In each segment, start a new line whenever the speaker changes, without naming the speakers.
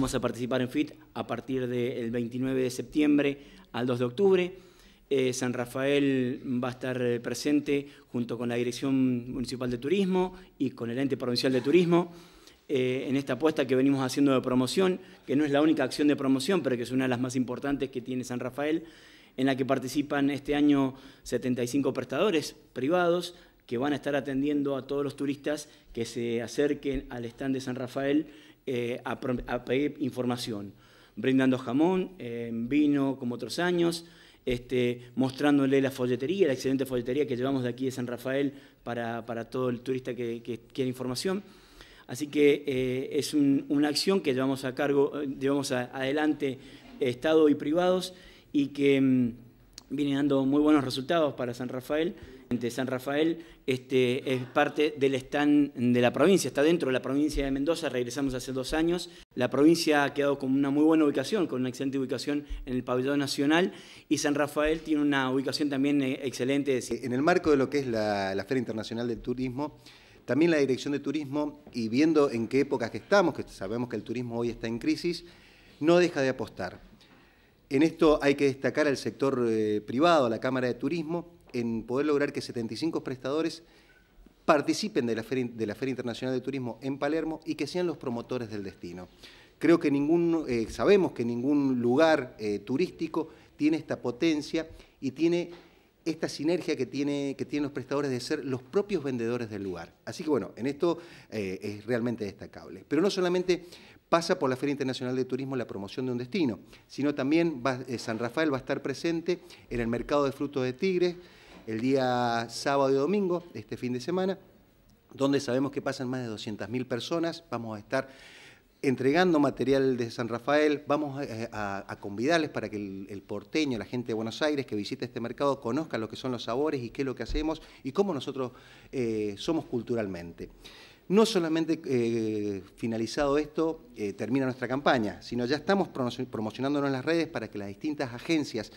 Vamos a participar en FIT a partir del 29 de septiembre al 2 de octubre. Eh, San Rafael va a estar eh, presente junto con la Dirección Municipal de Turismo y con el Ente Provincial de Turismo eh, en esta apuesta que venimos haciendo de promoción, que no es la única acción de promoción, pero que es una de las más importantes que tiene San Rafael, en la que participan este año 75 prestadores privados, que van a estar atendiendo a todos los turistas que se acerquen al stand de San Rafael eh, a, pedir información, brindando jamón, eh, vino como otros años, este, mostrándole la folletería, la excelente folletería que llevamos de aquí de San Rafael para, todo el turista que, quiera información. Así que eh, es una acción que llevamos a cargo, llevamos adelante Estado y privados y que mm, viene dando muy buenos resultados para San Rafael. San Rafael este, es parte del stand de la provincia, está dentro de la provincia de Mendoza, regresamos hace dos años. La provincia ha quedado con una muy buena ubicación, con una excelente ubicación en el pabellón nacional y San Rafael tiene una ubicación también eh, excelente. Eh, en el marco de lo que es la, la Feria Internacional
del Turismo, también la Dirección de Turismo, y viendo en qué épocas que estamos, que sabemos que el turismo hoy está en crisis, no deja de apostar en esto hay que destacar al sector eh, privado, a la Cámara de Turismo, en poder lograr que 75 prestadores participen de la, Feria, Internacional de Turismo en Palermo y que sean los promotores del destino. Creo que ningún, eh, sabemos que ningún lugar eh, turístico tiene esta potencia y tiene esta sinergia que, tiene, que tienen los prestadores de ser los propios vendedores del lugar. Así que bueno, en esto eh, es realmente destacable. Pero no solamente pasa por la Feria Internacional de Turismo la promoción de un destino, sino también eh, San Rafael va a estar presente en el mercado de frutos de tigres el día sábado y domingo, este fin de semana, donde sabemos que pasan más de 200.000 personas. Vamos a estar entregando material de San Rafael. Vamos eh, a, convidarles para que el, porteño, la gente de Buenos Aires que visite este mercado, conozca lo que son los sabores y qué es lo que hacemos y cómo nosotros eh, somos culturalmente. No solamente eh, finalizado esto termina nuestra campaña, sino ya estamos promocionándonos en las redes para que las distintas agencias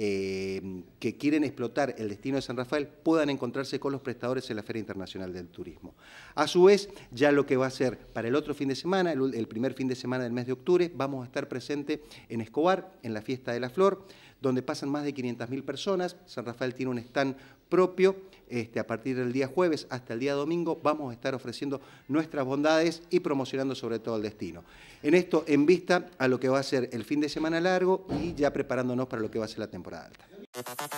eh, que quieren explotar el destino de San Rafael puedan encontrarse con los prestadores en la Feria Internacional del Turismo. A su vez, ya lo que va a ser para el otro fin de semana, el, primer fin de semana del mes de octubre, vamos a estar presente en Escobar, en la Fiesta de la Flor, donde pasan más de 500.000 personas. San Rafael tiene un stand propio. Este, a partir del día jueves hasta el día domingo vamos a estar ofreciendo nuestras bondades y promocionando sobre todo el destino. En esto, en vista a lo que va a ser el fin de semana largo y ya preparándonos para lo que va a ser la temporada alta.